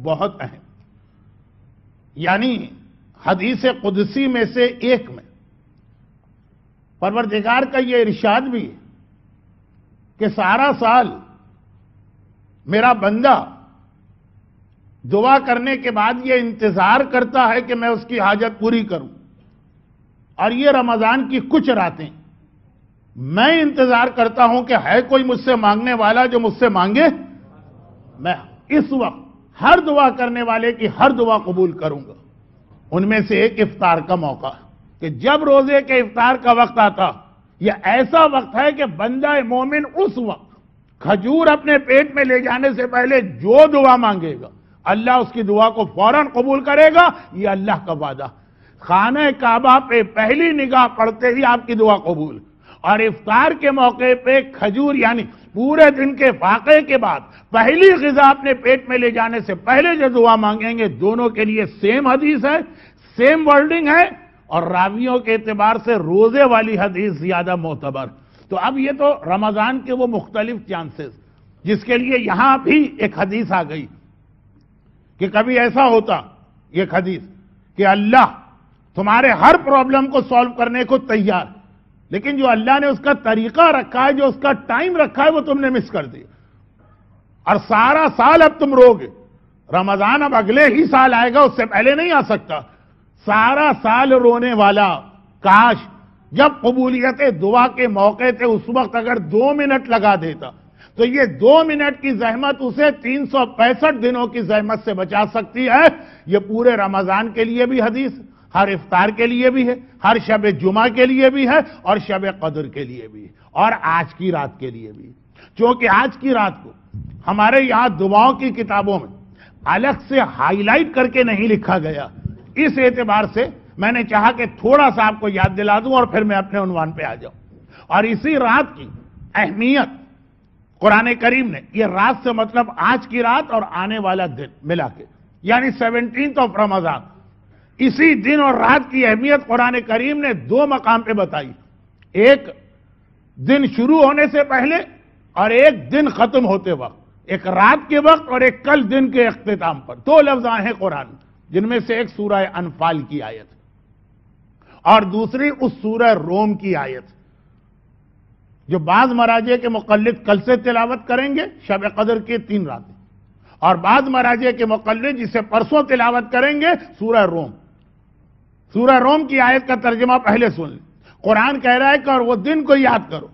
बहुत अहम यानी हदीस कुदसी में से एक में परवरदिगार का यह इर्शाद भी है कि सारा साल मेरा बंदा दुआ करने के बाद यह इंतजार करता है कि मैं उसकी हाजत पूरी करूं और ये रमजान की कुछ रातें मैं इंतजार करता हूं कि है कोई मुझसे मांगने वाला जो मुझसे मांगे मैं इस वक्त हर दुआ करने वाले की हर दुआ कबूल करूंगा उनमें से एक इफ्तार का मौका कि जब रोजे के इफ्तार का वक्त आता यह ऐसा वक्त है कि बंदा मोमिन उस वक्त खजूर अपने पेट में ले जाने से पहले जो दुआ मांगेगा अल्लाह उसकी दुआ को फौरन कबूल करेगा यह अल्लाह का वादा खाना काबा पे पहली निगाह पड़ते ही आपकी दुआ कबूल और इफ्तार के मौके पे खजूर यानी पूरे दिन के फाके के बाद पहली गजा अपने पेट में ले जाने से पहले जो दुआ मांगेंगे दोनों के लिए सेम हदीस है सेम वर्डिंग है और रावियों के एतबार से रोजे वाली हदीस ज्यादा मोतबर तो अब ये तो रमजान के वो मुख्तलिफ चांसेस जिसके लिए यहां भी एक हदीस आ गई कि कभी ऐसा होता एक हदीस कि अल्लाह तुम्हारे हर प्रॉब्लम को सॉल्व करने को तैयार लेकिन जो अल्लाह ने उसका तरीका रखा है जो उसका टाइम रखा है वो तुमने मिस कर दिया और सारा साल अब तुम रोगे रमजान अब अगले ही साल आएगा उससे पहले नहीं आ सकता सारा साल रोने वाला काश जब कबूलियत दुआ के मौके थे उस वक्त अगर दो मिनट लगा देता तो ये दो मिनट की जहमत उसे तीन दिनों की जहमत से बचा सकती है ये पूरे रमजान के लिए भी हदीस है हर इफ्तार के लिए भी है हर शब जुमा के लिए भी है और शब कदर के लिए भी है और आज की रात के लिए भी क्योंकि आज की रात को हमारे यहां दुआओं की किताबों में अलग से हाईलाइट करके नहीं लिखा गया इस एतबार से मैंने चाहा कि थोड़ा सा आपको याद दिला दूं और फिर मैं अपने उन्वान पे आ जाऊं और इसी रात की अहमियत कुरान करीम ने यह रात से मतलब आज की रात और आने वाला दिन मिला के यानी सेवनटीन ऑफ रमजान इसी दिन और रात की अहमियत कुरान करीम ने दो मकाम पे बताई एक दिन शुरू होने से पहले और एक दिन खत्म होते वक्त एक रात के वक्त और एक कल दिन के अख्ताम पर दो लफ्ज आए हैं कुरान जिनमें से एक सूरह अनफाल की आयत और दूसरी उस सूरह रोम की आयत जो बाज महाराजे के मुकलद कल से तिलावत करेंगे शब कदर के तीन रातें और बाद महाराजे के मुकलद जिसे परसों तिलावत करेंगे सूरह रोम सूरह रोम की आयत का तर्जमा पहले सुन लें कुरान कह रहा है कि और वो दिन को याद करो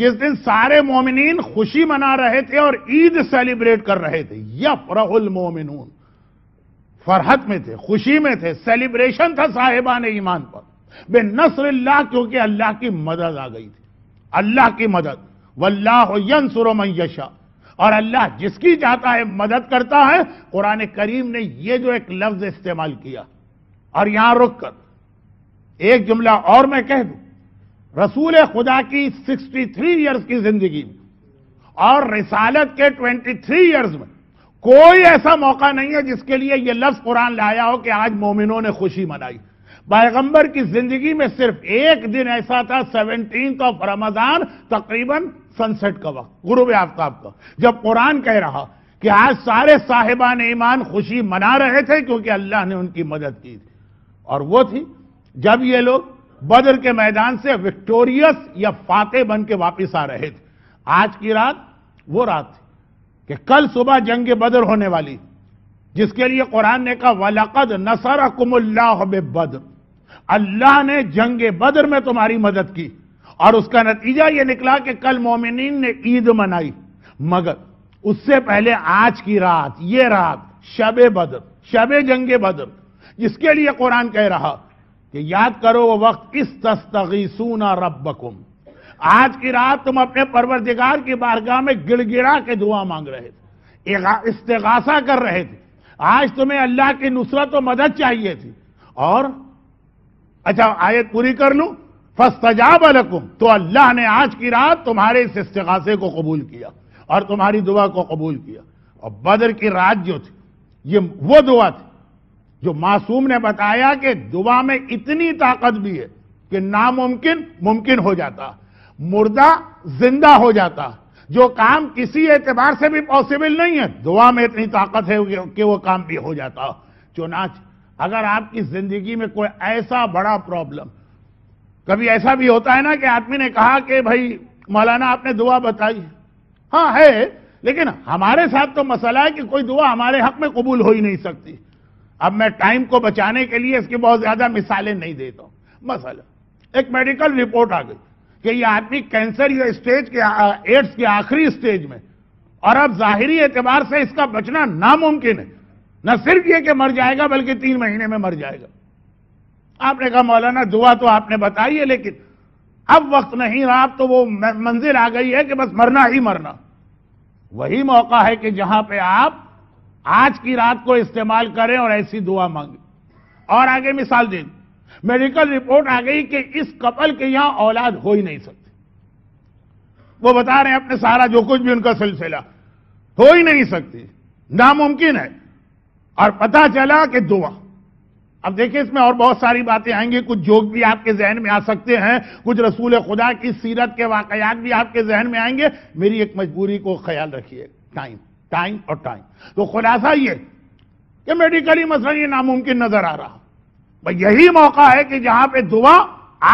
जिस दिन सारे मोमिन खुशी मना रहे थे और ईद सेलिब्रेट कर रहे थे यफरहुल मोमिनून फरहत में थे खुशी में थे सेलिब्रेशन था साहिबान ईमान पर बे नसर क्योंकि अल्लाह की मदद आ गई थी अल्लाह की मदद वल्लाह यशा और अल्लाह जिसकी चाहता है मदद करता है कुरान करीम ने यह जो एक लफ्ज इस्तेमाल किया और यहां रुककर एक जुमला और मैं कह दूं रसूल खुदा की 63 ईयर्स की जिंदगी में और रिसालत के 23 ईयर्स में कोई ऐसा मौका नहीं है जिसके लिए यह लफ्ज कुरान लाया हो कि आज मोमिनों ने खुशी मनाई पैगंबर की जिंदगी में सिर्फ एक दिन ऐसा था सेवनटीन ऑफ रमजान तकरीबन सनसेट का वक्त गुरूब आफ्ताब का जब कुरान कह रहा कि आज सारे साहिबान ईमान खुशी मना रहे थे क्योंकि अल्लाह ने उनकी मदद की थी और वो थी जब ये लोग बदर के मैदान से विक्टोरियस या फाते बन के वापिस आ रहे थे आज की रात वो रात थी कि कल सुबह जंग बदर होने वाली जिसके लिए कुरान ने कहा वलकद नसर कुमल्लाह बदर अल्लाह ने जंग बदर में तुम्हारी मदद की और उसका नतीजा यह निकला कि कल मोमिन ने ईद मनाई मगर उससे पहले आज की रात ये रात शबे बदर शबे जंगे बदर जिसके लिए कुरान कह रहा कि याद करो वो वक्त इस सुना रब आज की रात तुम अपने परवरदिगार की बारगाह में गिड़गिड़ा के दुआ मांग रहे थे इस्तेगासा कर रहे थे आज तुम्हें अल्लाह की नुसरत और मदद चाहिए थी और अच्छा आयत पूरी कर लू फस्तजाब अलकुम तो अल्लाह ने आज की रात तुम्हारे इस इस्तेगासे को कबूल किया और तुम्हारी दुआ को कबूल किया और बदर की रात जो थी ये वो दुआ थी जो मासूम ने बताया कि दुआ में इतनी ताकत भी है कि नामुमकिन मुमकिन हो जाता मुर्दा जिंदा हो जाता जो काम किसी एतबार से भी पॉसिबल नहीं है दुआ में इतनी ताकत है कि वो काम भी हो जाता चुनाच अगर आपकी जिंदगी में कोई ऐसा बड़ा प्रॉब्लम कभी ऐसा भी होता है ना कि आदमी ने कहा कि भाई मौलाना आपने दुआ बताई हाँ है लेकिन हमारे साथ तो मसला है कि कोई दुआ हमारे हक में कबूल हो ही नहीं सकती अब मैं टाइम को बचाने के लिए इसकी बहुत ज्यादा मिसालें नहीं देता हूं मसल एक मेडिकल रिपोर्ट आ गई कि यह आदमी कैंसर या स्टेज के एड्स के आखिरी स्टेज में और अब जाहिरी एतबार से इसका बचना नामुमकिन है न ना सिर्फ यह कि मर जाएगा बल्कि तीन महीने में मर जाएगा आपने कहा मौलाना दुआ तो आपने बताई है लेकिन अब वक्त नहीं रहा अब तो वो मंजिल आ गई है कि बस मरना ही मरना वही मौका है कि जहां पे आप आज की रात को इस्तेमाल करें और ऐसी दुआ मांगे और आगे मिसाल दे दी मेडिकल रिपोर्ट आ गई कि इस कपल के यहां औलाद हो ही नहीं सकती वो बता रहे हैं अपने सारा जो कुछ भी उनका सिलसिला हो ही नहीं सकती नामुमकिन है और पता चला कि दुआ अब देखिए इसमें और बहुत सारी बातें आएंगी कुछ जोक भी आपके जहन में आ सकते हैं कुछ रसूल खुदा की सीरत के वाकयात भी आपके जहन में आएंगे मेरी एक मजबूरी को ख्याल रखिए टाइम टाइम और टाइम तो खुलासा ये कि मेडिकली मसला ये नामुमकिन नजर आ रहा भाई यही मौका है कि जहां पे दुआ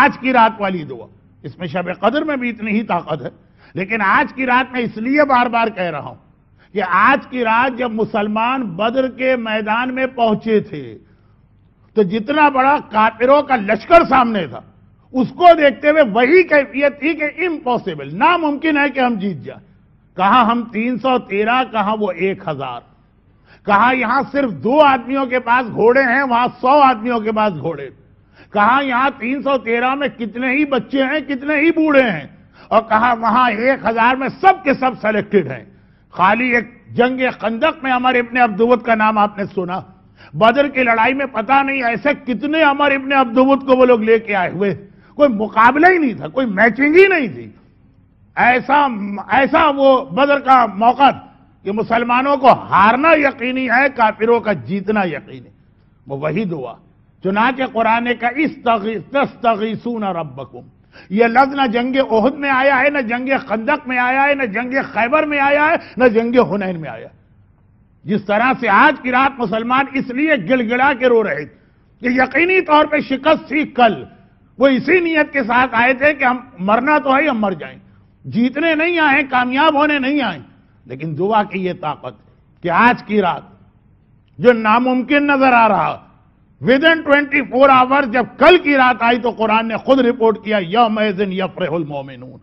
आज की रात वाली दुआ इसमें शब कदर में भी इतनी ही ताकत है लेकिन आज की रात मैं इसलिए बार बार कह रहा हूं कि आज की रात जब मुसलमान बद्र के मैदान में पहुंचे थे तो जितना बड़ा कापिरों का लश्कर सामने था उसको देखते हुए वही कैफियत थी कि इम्पॉसिबल नामुमकिन है कि हम जीत जाए कहा हम 313 कहा वो 1000 कहा यहां सिर्फ दो आदमियों के पास घोड़े हैं वहां सौ आदमियों के पास घोड़े कहा यहां 313 में कितने ही बच्चे हैं कितने ही बूढ़े हैं और कहा वहां 1000 में सब के सब सेलेक्टेड हैं खाली एक जंग खंदक में अमर इबन अब्दुवत का नाम आपने सुना बदर की लड़ाई में पता नहीं ऐसे कितने अमर इबन अब्दुवत को वो लोग लेके आए हुए कोई मुकाबला ही नहीं था कोई मैचिंग ही नहीं थी ऐसा ऐसा वो बदर का मौका कि मुसलमानों को हारना यकीनी है काफिरों का जीतना यकीनी वो वही दुआ के कुरान का इस तगी सुना रबकुम यह लफ्ज ना जंग ओहद में आया है ना जंग खंदक में आया है ना जंग खैबर में आया है न जंग हुनैन में आया जिस तरह से आज की रात मुसलमान इसलिए गिड़गिड़ा के रो रहे थे कि यकीनी तौर पर शिकस्त थी कल वो इसी नीयत के साथ आए थे कि हम मरना तो है हम मर जाएं जीतने नहीं आए कामयाब होने नहीं आए लेकिन दुआ की यह ताकत कि आज की रात जो नामुमकिन नजर आ रहा within twenty four hours जब कल की रात आई तो कुरान ने खुद रिपोर्ट किया यह मैजिन मोमिनून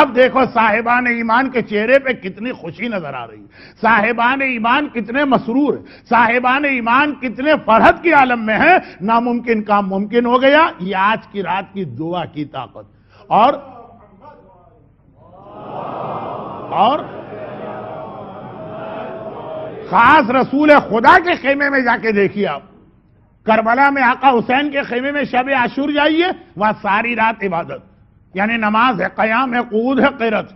अब देखो साहेबान ईमान के चेहरे पे कितनी खुशी नजर आ रही साहेबान ईमान कितने मसरूर साहेबान ईमान कितने फरहत के आलम में है नामुमकिन काम मुमकिन हो गया ये आज की रात की दुआ की ताकत और और खास रसूल खुदा के खेमे में जाके देखिए आप करबला में आका हुसैन के खेमे में शब आशूर जाइए वहां सारी रात इबादत यानी नमाज है कयाम है कूद है किरत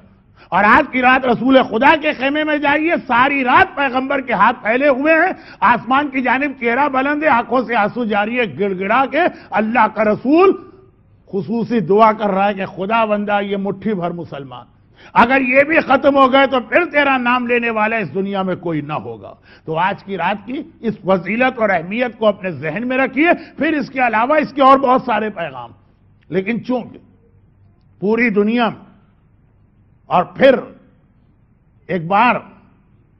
और आज की रात रसूल खुदा के खेमे में जाइए सारी रात पैगंबर के हाथ फैले हुए हैं आसमान की जानब चेहरा बुलंद है आंखों से आंसू जारी है गिड़गिड़ा के अल्लाह का रसूल खसूसी दुआ कर रहा है कि खुदा बंदा ये मुट्ठी भर मुसलमान अगर ये भी खत्म हो गए तो फिर तेरा नाम लेने वाला इस दुनिया में कोई ना होगा तो आज की रात की इस वजीलत और अहमियत को अपने जहन में रखिए फिर इसके अलावा इसके और बहुत सारे पैगाम लेकिन चूंकि पूरी दुनिया में और फिर एक बार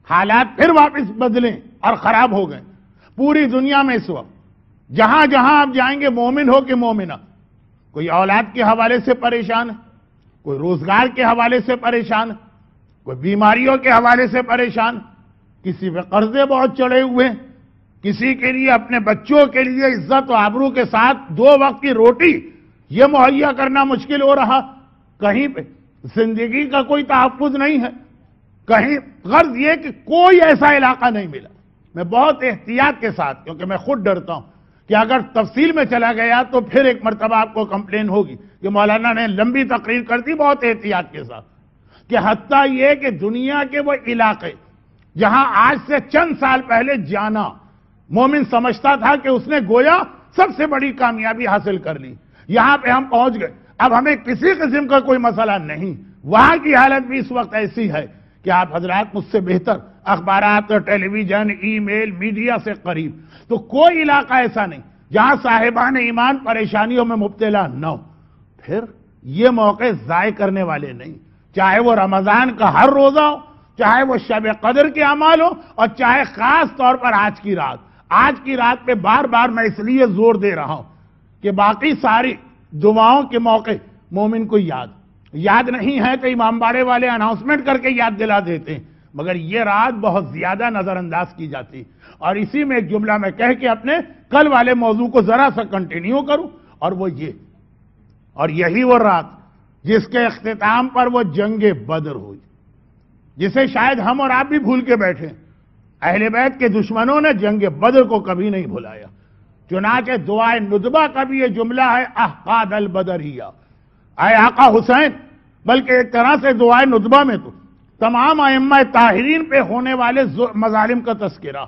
हालात फिर वापस बदले और खराब हो गए पूरी दुनिया में इस वक्त जहां जहां आप जाएंगे मोमिन हो कि मोमिना कोई औलाद के हवाले से परेशान है कोई रोजगार के हवाले से परेशान कोई बीमारियों के हवाले से परेशान किसी पे कर्जे बहुत चढ़े हुए किसी के लिए अपने बच्चों के लिए इज्जत और आबरू के साथ दो वक्त की रोटी ये मुहैया करना मुश्किल हो रहा कहीं पे जिंदगी का कोई तहफुज नहीं है कहीं गर्ज यह कि कोई ऐसा इलाका नहीं मिला मैं बहुत एहतियात के साथ क्योंकि मैं खुद डरता हूं कि अगर तफसील में चला गया तो फिर एक मरतबा आपको कंप्लेन होगी कि मौलाना ने लंबी तकरीर कर दी बहुत एहतियात के साथ कि हत्या ये कि दुनिया के वो इलाके जहां आज से चंद साल पहले जाना मोमिन समझता था कि उसने गोया सबसे बड़ी कामयाबी हासिल कर ली यहां पे हम पहुंच गए अब हमें किसी किस्म का कोई मसला नहीं वहां की हालत भी इस वक्त ऐसी है कि आप हजरात मुझसे बेहतर अखबार टेलीविजन ईमेल मीडिया से करीब तो कोई इलाका ऐसा नहीं जहां साहिबान ईमान परेशानियों में मुबतला न हो फिर ये मौके ज़ाय करने वाले नहीं चाहे वो रमज़ान का हर रोज़ा हो चाहे वो शब कदर के अमाल हो और चाहे ख़ास तौर पर आज की रात आज की रात पे बार बार मैं इसलिए जोर दे रहा हूं कि बाकी सारी दुआओं के मौके मोमिन को याद याद नहीं है तो इमाम वाले अनाउंसमेंट करके याद दिला देते हैं मगर ये रात बहुत ज्यादा नजरअंदाज की जाती और इसी में एक जुमला में कह के अपने कल वाले मौजू को जरा सा कंटिन्यू करूं और वो ये और यही वो रात जिसके अख्ताम पर वो जंग बदर हुई जिसे शायद हम और आप भी भूल के बैठे अहले बैत के दुश्मनों ने जंग बदर को कभी नहीं भुलाया चुना के दुआ नुदबा का भी ये जुमला है अहकाद अल बदरिया आए आका हुसैन बल्कि एक तरह से दुआ नुदबा में तो तमाम अम्मा ताहरीन पे होने वाले मजालिम का तस्करा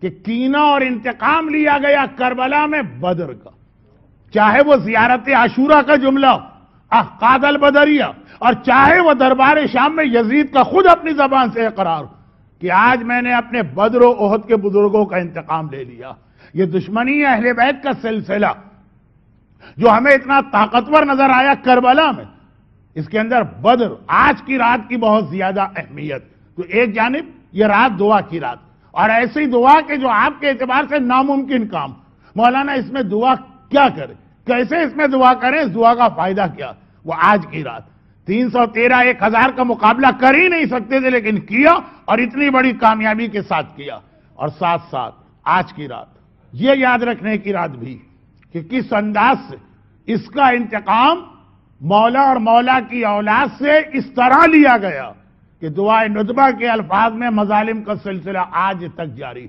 कि कीना और इंतकाम लिया गया करबला में बदर का चाहे वो जियारत आशूरा का जुमला हो कादल बदरिया और चाहे वह दरबार शाम में यजीद का खुद अपनी जबान से करार हो कि आज मैंने अपने बदर ओहद के बुजुर्गों का इंतकाम ले लिया ये दुश्मनी अहल बैत का सिलसिला जो हमें इतना ताकतवर नजर आया करबला में इसके अंदर बद्र आज की रात की बहुत ज्यादा अहमियत तो एक जानब यह रात दुआ की रात और ऐसी दुआ के जो आपके एतबार से नामुमकिन काम मौलाना इसमें दुआ क्या करें कैसे इसमें दुआ करें दुआ का फायदा क्या वो आज की रात तीन सौ तेरह एक हजार का मुकाबला कर ही नहीं सकते थे लेकिन किया और इतनी बड़ी कामयाबी के साथ किया और साथ साथ आज की रात ये याद रखने की रात भी कि किस अंदाज से इसका इंतकाम मौला और मौला की औलाद से इस तरह लिया गया कि दुआ नुतबा के अल्फाज में मजालिम का सिलसिला आज तक जारी